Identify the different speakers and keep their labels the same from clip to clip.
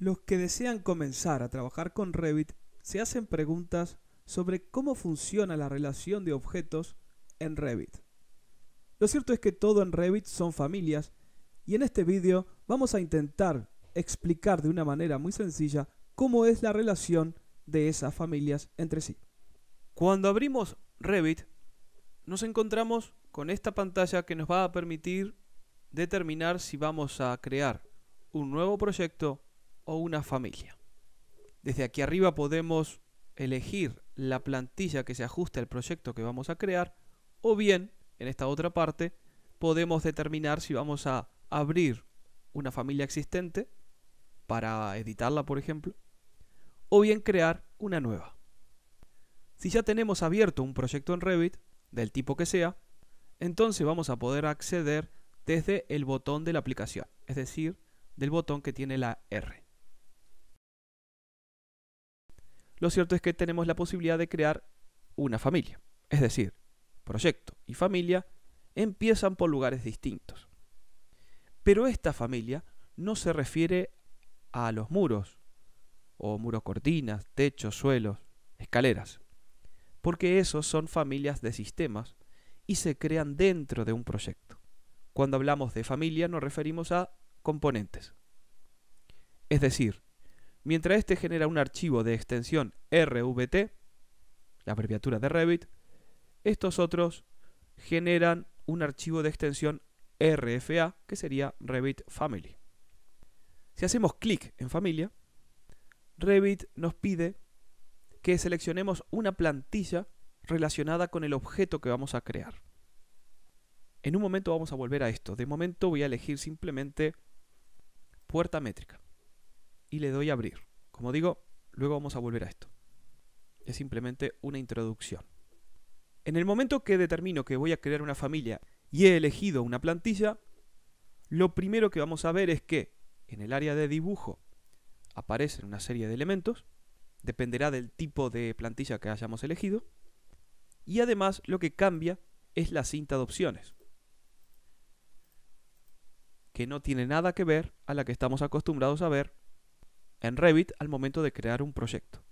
Speaker 1: Los que desean comenzar a trabajar con Revit se hacen preguntas sobre cómo funciona la relación de objetos en Revit. Lo cierto es que todo en Revit son familias y en este vídeo vamos a intentar explicar de una manera muy sencilla cómo es la relación de esas familias entre sí. Cuando abrimos Revit nos encontramos con esta pantalla que nos va a permitir determinar si vamos a crear un nuevo proyecto o una familia. Desde aquí arriba podemos elegir la plantilla que se ajuste al proyecto que vamos a crear o bien, en esta otra parte, podemos determinar si vamos a abrir una familia existente para editarla, por ejemplo, o bien crear una nueva. Si ya tenemos abierto un proyecto en Revit, del tipo que sea, entonces vamos a poder acceder desde el botón de la aplicación, es decir, del botón que tiene la R. lo cierto es que tenemos la posibilidad de crear una familia. Es decir, proyecto y familia empiezan por lugares distintos. Pero esta familia no se refiere a los muros, o muros cortinas, techos, suelos, escaleras, porque esos son familias de sistemas y se crean dentro de un proyecto. Cuando hablamos de familia nos referimos a componentes. Es decir, mientras este genera un archivo de extensión RVT, la abreviatura de Revit, estos otros generan un archivo de extensión RFA, que sería Revit Family. Si hacemos clic en familia, Revit nos pide que seleccionemos una plantilla relacionada con el objeto que vamos a crear. En un momento vamos a volver a esto. De momento voy a elegir simplemente puerta métrica y le doy a abrir. Como digo, luego vamos a volver a esto. Es simplemente una introducción. En el momento que determino que voy a crear una familia y he elegido una plantilla, lo primero que vamos a ver es que en el área de dibujo aparecen una serie de elementos, dependerá del tipo de plantilla que hayamos elegido, y además lo que cambia es la cinta de opciones, que no tiene nada que ver a la que estamos acostumbrados a ver en Revit al momento de crear un proyecto.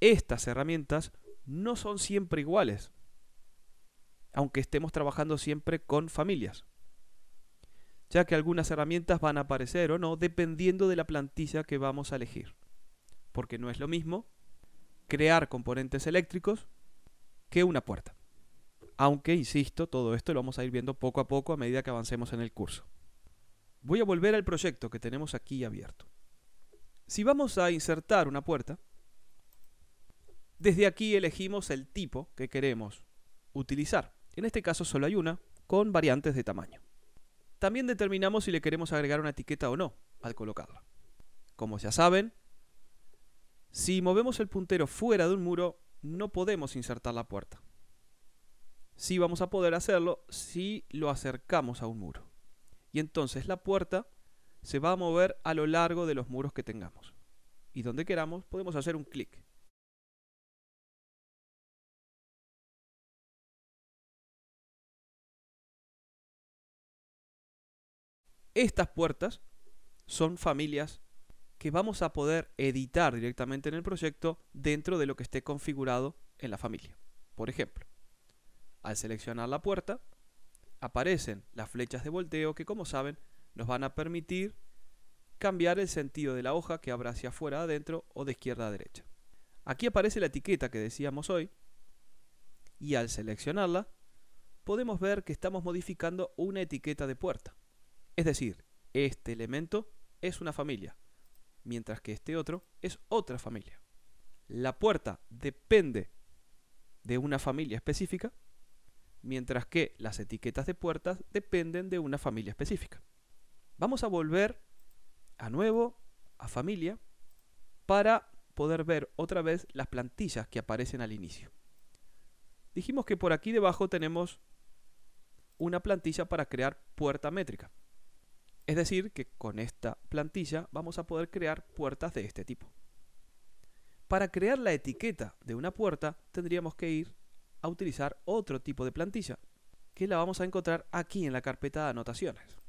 Speaker 1: Estas herramientas no son siempre iguales, aunque estemos trabajando siempre con familias, ya que algunas herramientas van a aparecer o no dependiendo de la plantilla que vamos a elegir, porque no es lo mismo crear componentes eléctricos que una puerta. Aunque, insisto, todo esto lo vamos a ir viendo poco a poco a medida que avancemos en el curso. Voy a volver al proyecto que tenemos aquí abierto. Si vamos a insertar una puerta, desde aquí elegimos el tipo que queremos utilizar. En este caso solo hay una, con variantes de tamaño. También determinamos si le queremos agregar una etiqueta o no al colocarla. Como ya saben, si movemos el puntero fuera de un muro, no podemos insertar la puerta. Sí vamos a poder hacerlo si lo acercamos a un muro. Y entonces la puerta se va a mover a lo largo de los muros que tengamos. Y donde queramos podemos hacer un clic. Estas puertas son familias que vamos a poder editar directamente en el proyecto dentro de lo que esté configurado en la familia. Por ejemplo, al seleccionar la puerta, aparecen las flechas de volteo que como saben nos van a permitir cambiar el sentido de la hoja que abra hacia afuera adentro o de izquierda a derecha. Aquí aparece la etiqueta que decíamos hoy y al seleccionarla podemos ver que estamos modificando una etiqueta de puerta. Es decir, este elemento es una familia, mientras que este otro es otra familia. La puerta depende de una familia específica, mientras que las etiquetas de puertas dependen de una familia específica. Vamos a volver a nuevo a familia para poder ver otra vez las plantillas que aparecen al inicio. Dijimos que por aquí debajo tenemos una plantilla para crear puerta métrica. Es decir, que con esta plantilla vamos a poder crear puertas de este tipo. Para crear la etiqueta de una puerta tendríamos que ir a utilizar otro tipo de plantilla, que la vamos a encontrar aquí en la carpeta de anotaciones.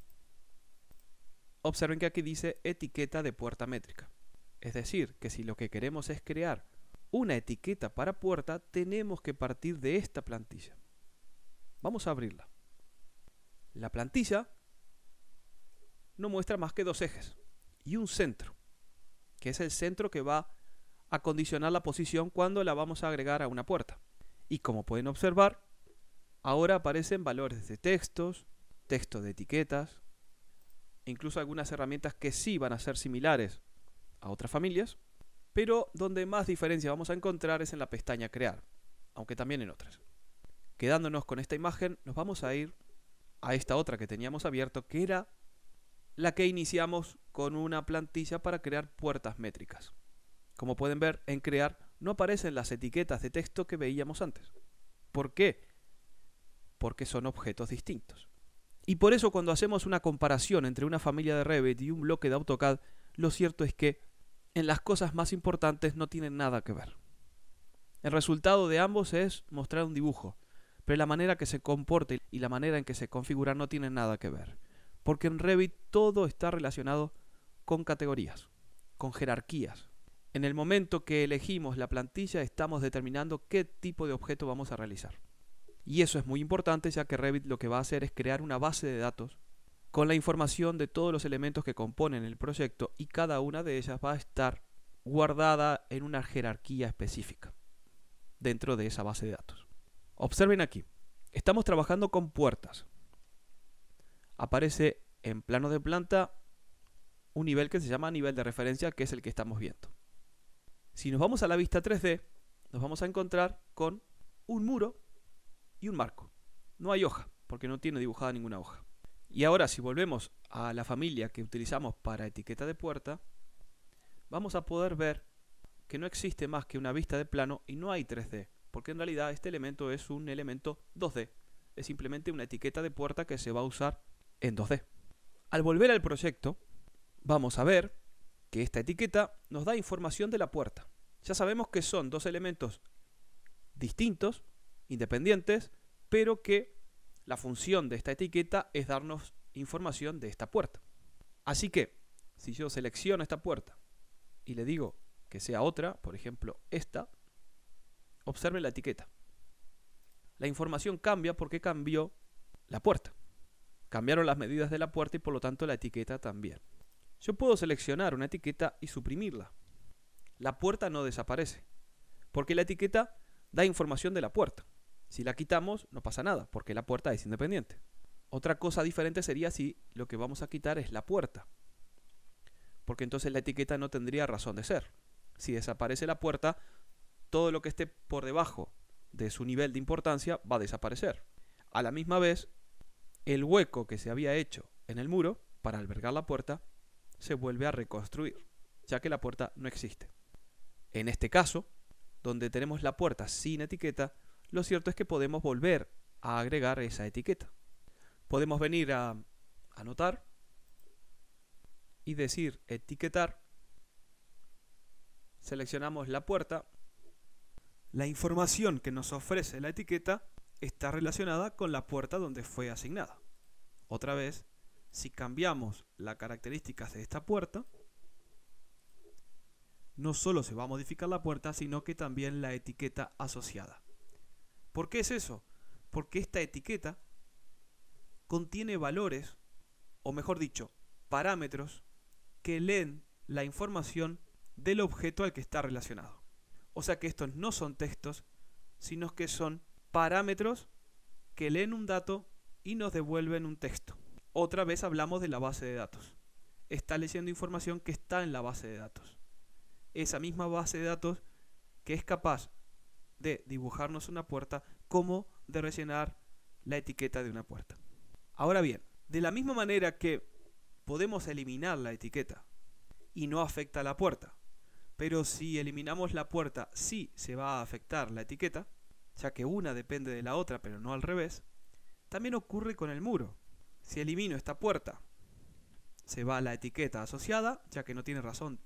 Speaker 1: Observen que aquí dice etiqueta de puerta métrica. Es decir, que si lo que queremos es crear una etiqueta para puerta, tenemos que partir de esta plantilla. Vamos a abrirla. La plantilla no muestra más que dos ejes y un centro, que es el centro que va a condicionar la posición cuando la vamos a agregar a una puerta. Y como pueden observar, ahora aparecen valores de textos, texto de etiquetas, incluso algunas herramientas que sí van a ser similares a otras familias, pero donde más diferencia vamos a encontrar es en la pestaña Crear, aunque también en otras. Quedándonos con esta imagen, nos vamos a ir a esta otra que teníamos abierto, que era la que iniciamos con una plantilla para crear puertas métricas. Como pueden ver, en Crear no aparecen las etiquetas de texto que veíamos antes. ¿Por qué? Porque son objetos distintos. Y por eso cuando hacemos una comparación entre una familia de Revit y un bloque de AutoCAD, lo cierto es que en las cosas más importantes no tienen nada que ver. El resultado de ambos es mostrar un dibujo, pero la manera que se comporte y la manera en que se configura no tienen nada que ver, porque en Revit todo está relacionado con categorías, con jerarquías. En el momento que elegimos la plantilla estamos determinando qué tipo de objeto vamos a realizar. Y eso es muy importante ya que Revit lo que va a hacer es crear una base de datos con la información de todos los elementos que componen el proyecto y cada una de ellas va a estar guardada en una jerarquía específica dentro de esa base de datos. Observen aquí, estamos trabajando con puertas. Aparece en plano de planta un nivel que se llama nivel de referencia, que es el que estamos viendo. Si nos vamos a la vista 3D, nos vamos a encontrar con un muro y un marco. No hay hoja, porque no tiene dibujada ninguna hoja. Y ahora si volvemos a la familia que utilizamos para etiqueta de puerta, vamos a poder ver que no existe más que una vista de plano y no hay 3D, porque en realidad este elemento es un elemento 2D. Es simplemente una etiqueta de puerta que se va a usar en 2D. Al volver al proyecto, vamos a ver que esta etiqueta nos da información de la puerta. Ya sabemos que son dos elementos distintos independientes, pero que la función de esta etiqueta es darnos información de esta puerta. Así que, si yo selecciono esta puerta y le digo que sea otra, por ejemplo esta, observe la etiqueta. La información cambia porque cambió la puerta. Cambiaron las medidas de la puerta y por lo tanto la etiqueta también. Yo puedo seleccionar una etiqueta y suprimirla. La puerta no desaparece, porque la etiqueta da información de la puerta. Si la quitamos, no pasa nada, porque la puerta es independiente. Otra cosa diferente sería si lo que vamos a quitar es la puerta, porque entonces la etiqueta no tendría razón de ser. Si desaparece la puerta, todo lo que esté por debajo de su nivel de importancia va a desaparecer. A la misma vez, el hueco que se había hecho en el muro para albergar la puerta se vuelve a reconstruir, ya que la puerta no existe. En este caso, donde tenemos la puerta sin etiqueta, lo cierto es que podemos volver a agregar esa etiqueta. Podemos venir a anotar y decir etiquetar. Seleccionamos la puerta. La información que nos ofrece la etiqueta está relacionada con la puerta donde fue asignada. Otra vez, si cambiamos las características de esta puerta, no solo se va a modificar la puerta, sino que también la etiqueta asociada. ¿Por qué es eso? Porque esta etiqueta contiene valores, o mejor dicho, parámetros que leen la información del objeto al que está relacionado. O sea que estos no son textos, sino que son parámetros que leen un dato y nos devuelven un texto. Otra vez hablamos de la base de datos. Está leyendo información que está en la base de datos. Esa misma base de datos que es capaz de dibujarnos una puerta como de rellenar la etiqueta de una puerta. Ahora bien, de la misma manera que podemos eliminar la etiqueta y no afecta la puerta, pero si eliminamos la puerta sí se va a afectar la etiqueta, ya que una depende de la otra pero no al revés, también ocurre con el muro. Si elimino esta puerta, se va la etiqueta asociada, ya que no tiene razón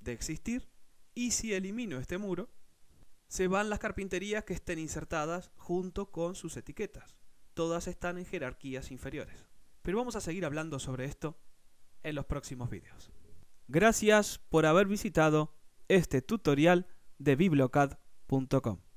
Speaker 1: de existir, y si elimino este muro, se van las carpinterías que estén insertadas junto con sus etiquetas. Todas están en jerarquías inferiores. Pero vamos a seguir hablando sobre esto en los próximos vídeos. Gracias por haber visitado este tutorial de bibliocad.com.